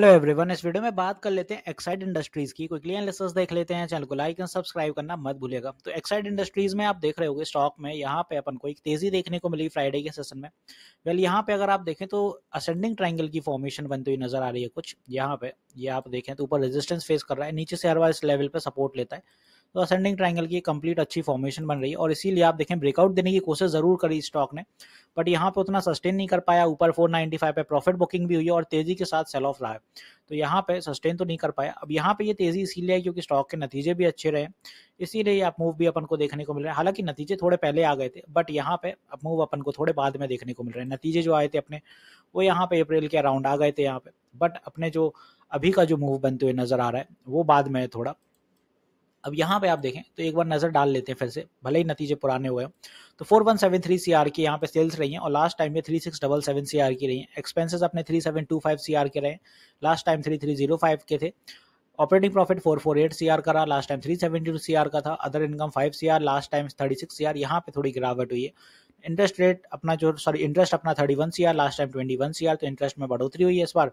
hello everyone इस video में बात कर लेते हैं एक्साइड इंडस्ट्रीज की क्विकली एनालिसिस देख लेते हैं चैनल को लाइक एंड सब्सक्राइब करना मत भूलिएगा तो एक्साइड इंडस्ट्रीज में आप देख रहे होंगे स्टॉक में यहाँ पे अपन को एक तेजी देखने को मिली फ्राइडे के सेशन में वेल यहाँ पे अगर आप देखें तो असेंडिंग ट्राइंगल की फॉर्मेशन बनती तो हुई नजर आ रही है कुछ यहाँ पे ये यह आप देखें तो ऊपर रेजिस्टेंस फेस कर रहा है नीचे से हर बार इस लेवल पे सपोर्ट लेता है तो असेंडिंग ट्राइंगल की कंप्लीट अच्छी फॉर्मेशन बन रही है और इसीलिए आप देखें ब्रेकआउट देने की कोशिश जरूर करी स्टॉक ने बट यहाँ पे उतना सस्टेन नहीं कर पाया ऊपर 495 पे प्रॉफिट बुकिंग भी हुई और तेजी के साथ सेल ऑफ रहा है तो यहाँ पे सस्टेन तो नहीं कर पाया अब यहाँ पे ये तेजी इसीलिए है क्योंकि स्टॉक के नतीजे भी अच्छे रहे इसीलिए आप मूव भी अपन को देखने को मिल रहे हैं हालांकि नतीजे थोड़े पहले आ गए थे बट यहाँ पे अपमूव मूव अपन को थोड़े बाद में देखने को मिल रहे हैं नतीजे जो आए थे अपने वो यहाँ पे अप्रैल के अराउंड आ गए थे यहाँ पे बट अपने जो अभी का जो मूव बनते हुए नजर आ रहा है वो बाद में थोड़ा अब यहाँ पे आप देखें तो एक बार नज़र डाल लेते हैं फिर से भले ही नतीजे पुराने हुए हैं तो four one seven three C R की यहाँ पे सेल्स रही हैं और लास्ट टाइम में three six double seven C R की रही हैं एक्सपेंसेस अपने three seven two five C R के रहे last time three three zero five के थे operating profit four four eight C R का रहा last time three seventy two C R का था other income five C R last time thirty six C R यहाँ पे थोड़ी गिरावट हुई है इंटरेस्ट रेट अपना जो सॉरी इंटरेस्ट अपना thirty one C R last time twenty one C R तो इंटरेस्ट में बढ़ोतरी हुई है इस बार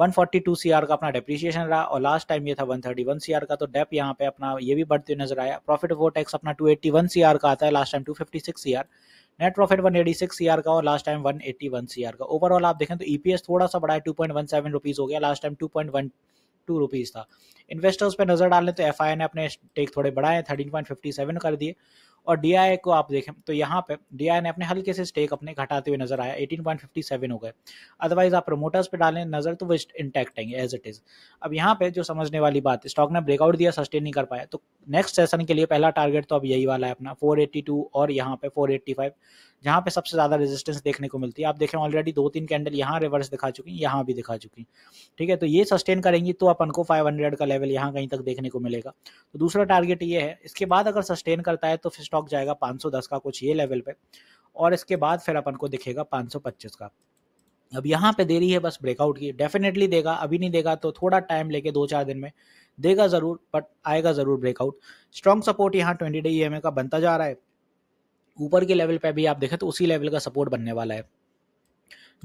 142 सीआर का अपना डेप्रिसिएशन रहा और लास्ट टाइम ये था 131 सीआर का तो डेप यहाँ पे अपना ये भी बढ़ते हुए नजर आया प्रॉफिट वो टैक्स अपना 281 सीआर का आता है last time 256 CR net profit 186 CR का और लास्ट टाइम 181 सीआर का ओवरऑल आप देखें तो ईपीएस e थोड़ा सा बढ़ा है सेवन रुपीज हो गया last time one two rupees था इन्वेस्टर्स पे नज़र डालें तो एफ ने अपने स्टेक थोड़े बढ़ाए थर्टीन पॉइंट फिफ्टी सेवन कर दिए और डी को आप देखें तो यहाँ पे डी ने अपने हल्के से स्टेक अपने घटाते हुए नजर आया 18.57 हो गए अदरवाइज आप प्रोमोटर्स पे डालें नजर तो वो इंटैक्ट आएंगे एज इट इज अब यहाँ पे जो समझने वाली बात स्टॉक ने ब्रेकआउट दिया सस्टेन नहीं कर पाया तो नेक्स्ट सेशन के लिए पहला टारगेट तो अब यही वाला है अपना फोर और यहाँ पे फोर जहाँ पे सबसे ज़्यादा रेजिस्टेंस देखने को मिलती है आप देखें ऑलरेडी दो तीन कैंडल यहाँ रिवर्स दिखा चुकी यहाँ भी दिखा चुकी ठीक है तो ये सस्टेन करेंगी तो अपन को 500 का लेवल यहाँ कहीं तक देखने को मिलेगा तो दूसरा टारगेट ये है इसके बाद अगर सस्टेन करता है तो फिर स्टॉक जाएगा 510 का कुछ ये लेवल पे और इसके बाद फिर अपन को दिखेगा 525 का अब यहाँ पे दे रही है बस ब्रेकआउट की डेफिनेटली देगा अभी नहीं देगा तो थोड़ा टाइम लेके दो चार दिन में देगा ज़रूर बट आएगा ज़रूर ब्रेकआउट स्ट्रॉन्ग सपोर्ट यहाँ ट्वेंटी डे ई का बनता जा रहा है ऊपर के लेवल पे भी आप देखें तो उसी लेवल का सपोर्ट बनने वाला है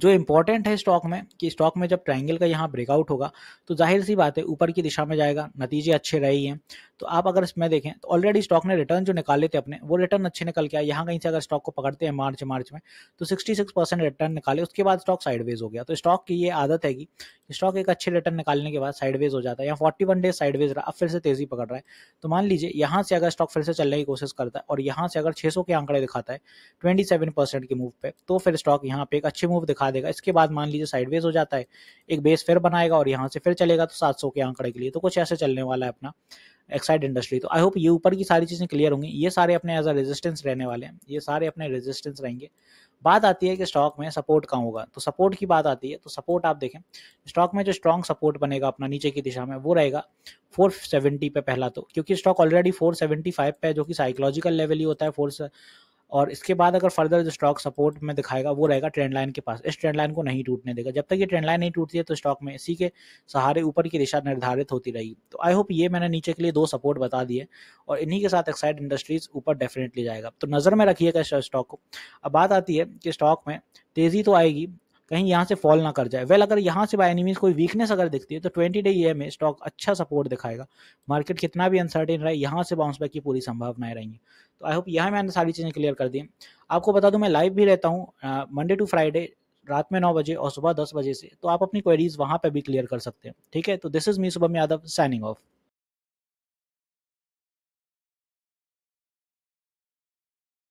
जो इंपॉर्टेंट है स्टॉक में कि स्टॉक में जब ट्राइंगल का यहाँ ब्रेकआउट होगा तो जाहिर सी बात है ऊपर की दिशा में जाएगा नतीजे अच्छे रहे हैं तो आप अगर इसमें देखें तो ऑलरेडी स्टॉक ने रिटर्न जो निकाले थे अपने वो रिटर्न अच्छे निकल के यहाँ कहीं से अगर स्टॉक को पकड़ते हैं मार्च मार्च में तो सिक्सटी परसेंट रिटर्न निकाले उसके बाद स्टॉक साइडवेज हो गया तो स्टॉक की ये आदत है कि स्टॉक एक अच्छे रिटर्न निकालने के बाद साइडवेज हो जाता है यहाँ फोर्टी वन डेज साइडवेज रहा अब फिर से तेजी पकड़ रहा है तो मान लीजिए यहाँ से अगर स्टॉक फिर से चलने की कोशिश करता है और यहाँ से अगर छह के आंकड़े दिखाता है ट्वेंटी परसेंट के मूव पे तो फिर स्टॉक यहाँ पे एक अच्छे मूव दिखा लगा देगा इसके बाद मान लीजिए साइडवेज हो जाता है एक बेस फिर बनाएगा और यहाँ से फिर चलेगा तो सात सौ के आंकड़े के लिए तो कुछ ऐसे चलने वाला है अपना एक्साइड इंडस्ट्री तो आई होप ये ऊपर की सारी चीज़ें क्लियर होंगी ये सारे अपने एज अ रेजिस्टेंस रहने वाले हैं ये सारे अपने रेजिस्टेंस रहेंगे बात आती है कि स्टॉक में सपोर्ट कहाँ होगा तो सपोर्ट की बात आती है तो सपोर्ट आप देखें स्टॉक में जो स्ट्रॉन्ग सपोर्ट बनेगा अपना नीचे की दिशा में वो रहेगा 470 पे पहला तो क्योंकि स्टॉक ऑलरेडी 475 पे है जो कि साइकोलॉजिकल लेवल ही होता है फोर और इसके बाद अगर फर्दर जो स्टॉक सपोर्ट में दिखाएगा वो रहेगा ट्रेंड लाइन के पास इस ट्रेंड लाइन को नहीं टूटने देगा जब तक ये ट्रेंड लाइन नहीं टूटती है तो स्टॉक में इसी के सहारे ऊपर की दिशा निर्धारित होती रहेगी तो आई होप ये मैंने नीचे के लिए दो सपोर्ट बता दिए और इन्हीं के साथ एक्साइड इंडस्ट्रीज ऊपर डेफिनेटली जाएगा तो नज़र में रखिएगा इस स्टॉक को अब बात आती है कि स्टॉक में तेज़ी तो आएगी कहीं यहाँ से फॉल ना कर जाए वेल अगर यहाँ से बाय एनीमीज कोई वीकनेस अगर दिखती है तो ट्वेंटी डे ईयर में स्टॉक अच्छा सपोर्ट दिखाएगा मार्केट कितना भी अनसर्टेन रहे यहाँ से बाउंस बैक की पूरी संभावनाएं रहेंगी तो आई होप यहाँ मैंने सारी चीज़ें क्लियर कर दी आपको बता दूँ मैं लाइव भी रहता हूँ मंडे टू फ्राइडे रात में नौ बजे और सुबह दस बजे से तो आप अपनी क्वेरीज वहाँ पर भी क्लियर कर सकते हैं ठीक है तो this is me Shubham Yadav signing of